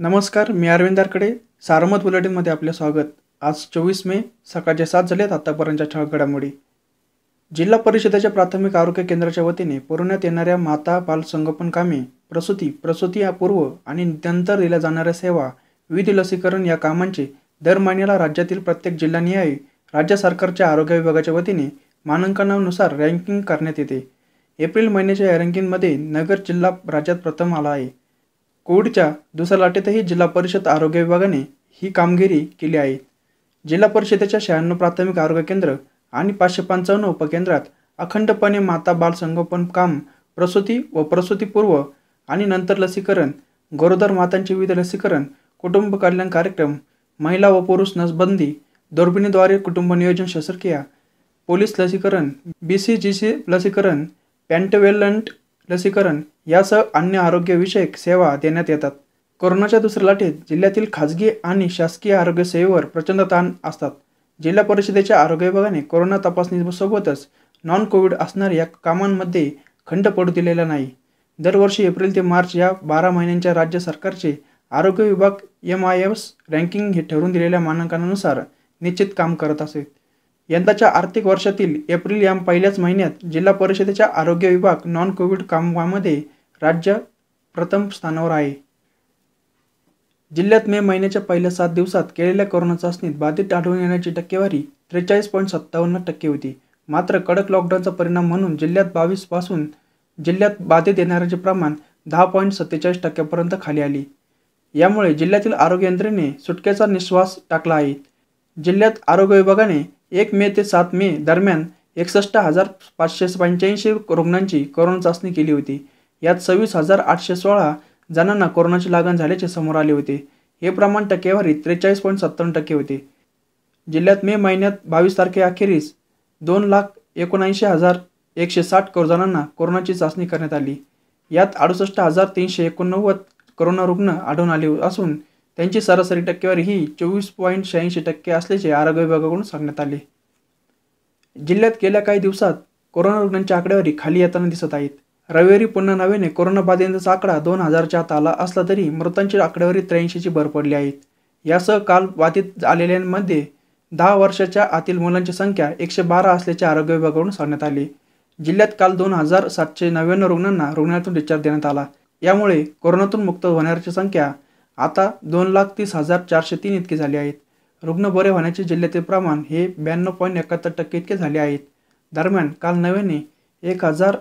नमस्कार मी अरविंदारकडे सारमत बुलेटिनमध्ये आपले स्वागत आज चोवीस मे सकाळचे सात आहेत आतापर्यंतच्या ठळक घडामोडी जिल्हा परिषदेच्या प्राथमिक आरोग्य केंद्राच्या वतीने पुरवण्यात येणाऱ्या माता बाल संगोपन कामे प्रसूती प्रसूती पूर्व आणि नंतर दिल्या जाणाऱ्या सेवा विधी लसीकरण या कामांचे दर महिन्याला राज्यातील प्रत्येक जिल्हानिहाय राज्य सरकारच्या आरोग्य विभागाच्या वतीने मानांकनानुसार रँकिंग करण्यात येते एप्रिल महिन्याच्या या रँकिंगमध्ये नगर जिल्हा राज्यात प्रथम आला आहे कोविडच्या दुसऱ्या लाटेतही जिल्हा परिषद आरोग्य विभागाने ही कामगिरी केली आहे जिल्हा परिषदेच्या शहाण्णव प्राथमिक आरोग्य केंद्र आणि पाचशे पंचावन्न उपकेंद्रात अखंडपणे माता बाल संगोपन काम प्रसूती व प्रसूतीपूर्व आणि नंतर लसीकरण गरोदर मातांचे विविध लसीकरण कुटुंब कल्याण कार्यक्रम महिला व पुरुष नसबंदी दुर्बिणीद्वारे कुटुंब नियोजन शस्त्रक्रिया पोलीस लसीकरण बी सी जी सी लसीकरण पॅन्टवेलंट लसीकरण यासह अन्य आरोग्यविषयक सेवा देण्यात येतात कोरोनाच्या दुसऱ्या लाटेत जिल्ह्यातील खाजगी आणि शासकीय आरोग्य सेवेवर प्रचंड ताण असतात जिल्हा परिषदेच्या आरोग्य विभागाने कोरोना तपासणीसोबतच नॉन कोविड असणाऱ्या कामांमध्ये खंड पडू दिलेला नाही दरवर्षी एप्रिल ते मार्च या बारा महिन्यांच्या राज्य सरकारचे आरोग्य विभाग एम आय एस रँकिंग हे ठरवून दिलेल्या मानांकनानुसार निश्चित काम करत असे यंदाच्या आर्थिक वर्षातील एप्रिल या पहिल्याच महिन्यात जिल्हा परिषदेच्या आरोग्य विभाग नॉन कोविड कामामध्ये राज्य प्रथम स्थानावर आहे जिल्ह्यात मे महिन्याच्या पहिल्या सात दिवसात केलेल्या कोरोना चाचणीत बाधित आढळून येण्याची टक्केवारी त्रेचाळीस पॉईंट सत्तावन्न टक्के होती मात्र कडक लॉकडाऊनचा परिणाम म्हणून जिल्ह्यात पासून जिल्ह्यात बाधित येणाऱ्याचे प्रमाण दहा पॉईंट सत्तेचाळीस टक्क्यापर्यंत खाली आली यामुळे जिल्ह्यातील आरोग्य यंत्रणेने सुटकेचा निश्वास टाकला आहे जिल्ह्यात आरोग्य विभागाने एक मे ते सात मे दरम्यान एकसष्ट हजार पाचशे पंच्याऐंशी रुग्णांची कोरोना चाचणी केली होती यात सव्वीस हजार आठशे सोळा जणांना कोरोनाची लागण झाल्याचे समोर आले होते हे प्रमाण टक्केवारी त्रेचाळीस पॉईंट सत्तावन्न टक्के होते जिल्ह्यात मे महिन्यात बावीस अखेरीस दोन लाख एकोणऐंशी हजार एकशे साठ जणांना कोरोनाची चाचणी करण्यात आली यात अडुसष्ट हजार तीनशे एकोणनव्वद करोना रुग्ण आढळून आले असून त्यांची सरासरी टक्केवारी ही चोवीस पॉईंट शहाऐंशी टक्के असल्याचे आरोग्य विभागाकडून सांगण्यात आले जिल्ह्यात गेल्या काही दिवसात कोरोना रुग्णांच्या आकडेवारी खाली येताना दिसत आहेत रविवारी पुन्हा नव्याने कोरोनाबाधितांचा आकडा दोन हजारच्या आत आला असला तरी मृतांची आकडेवारी त्र्याऐंशीची भर पडली आहे यासह काल बाधित आलेल्यांमध्ये दहा वर्षाच्या आतील मुलांची संख्या एकशे बारा असल्याचे आरोग्य विभागाकडून सांगण्यात आले जिल्ह्यात काल दोन हजार सातशे नव्याण्णव रुग्णांना रुग्णालयातून डिस्चार्ज देण्यात आला यामुळे कोरोनातून मुक्त होणाऱ्याची संख्या आता दोन लाख तीस हजार चारशे तीन इतके झाले आहेत रुग्ण बरे होण्याचे जिल्ह्यातील प्रमाण हे ब्याण्णव पॉईंट एकाहत्तर टक्के इतके झाले आहेत दरम्यान काल नव्याने एक हजार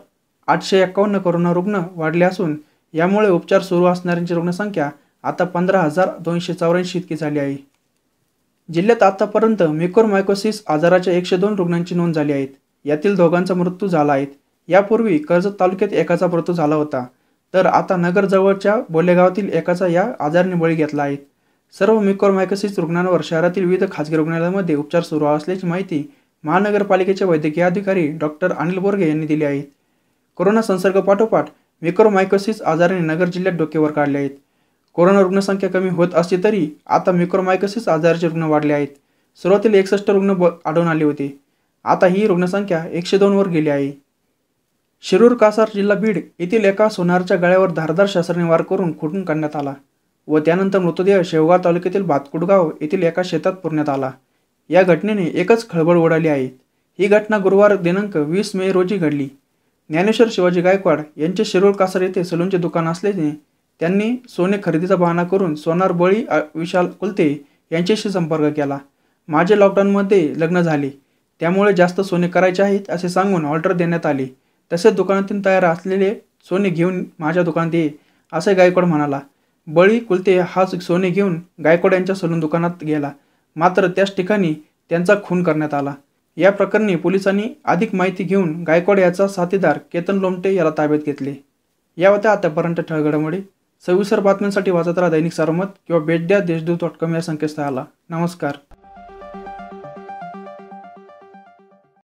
आठशे एकावन्न कोरोना रुग्ण वाढले असून यामुळे उपचार सुरू असणाऱ्यांची रुग्णसंख्या आता पंधरा हजार दोनशे चौऱ्याऐंशी इतकी झाली आहे जिल्ह्यात आतापर्यंत मायकोसिस आजाराच्या एकशे दोन रुग्णांची नोंद झाली आहेत यातील दोघांचा मृत्यू झाला आहे यापूर्वी कर्जत तालुक्यात एकाचा मृत्यू झाला होता तर आता नगरजवळच्या बोलेगावातील एकाचा या आजाराने बळी घेतला आहे सर्व मायकोसिस रुग्णांवर शहरातील विविध खाजगी रुग्णालयांमध्ये उपचार सुरू असल्याची माहिती महानगरपालिकेचे वैद्यकीय अधिकारी डॉक्टर अनिल बोरगे यांनी दिली आहे कोरोना संसर्ग पाठोपाठ मिक्रोमायकोसिस आजाराने नगर जिल्ह्यात डोकेवर काढले आहेत कोरोना रुग्णसंख्या कमी होत असली तरी आता मिक्रोमायकोसिस आजाराचे रुग्ण वाढले आहेत सुरुवातीला एकसष्ट रुग्ण ब आढळून आले होते आता ही रुग्णसंख्या एकशे दोनवर गेली आहे शिरूर कासार जिल्हा बीड येथील एका सोनारच्या गळ्यावर धारदार शस्त्राने वार करून खुटून काढण्यात आला व त्यानंतर मृतदेह शेवगाव तालुक्यातील भातकुडगाव येथील एका शेतात पुरण्यात आला या घटनेने एकच खळबळ उडाली आहे ही घटना गुरुवार दिनांक वीस मे रोजी घडली ज्ञानेश्वर शिवाजी गायकवाड यांचे शिरोळ कासर येथे सलूनचे दुकान असल्याने त्यांनी सोने खरेदीचा बहाणा करून सोनार बळी विशाल कुलते यांच्याशी संपर्क केला माझे लॉकडाऊनमध्ये लग्न झाले त्यामुळे जास्त सोने करायचे आहेत असे सांगून ऑर्डर देण्यात आली तसेच दुकानातून तयार असलेले सोने घेऊन माझ्या दुकानात ये असे गायकवाड म्हणाला बळी कुलते हाच सोने घेऊन गायकवाड यांच्या सलून दुकानात गेला मात्र त्याच ठिकाणी त्यांचा खून करण्यात आला या प्रकरणी पोलिसांनी अधिक माहिती घेऊन गायकवाड याचा साथीदार केतन लोमटे याला ताब्यात घेतले या होत्या आतापर्यंत ठळगडामुळे सविस्तर बातम्यांसाठी वाचत राहा दैनिक सारमत किंवा बेड्या देशदूत डॉट कॉम या संकेतस्थळाला नमस्कार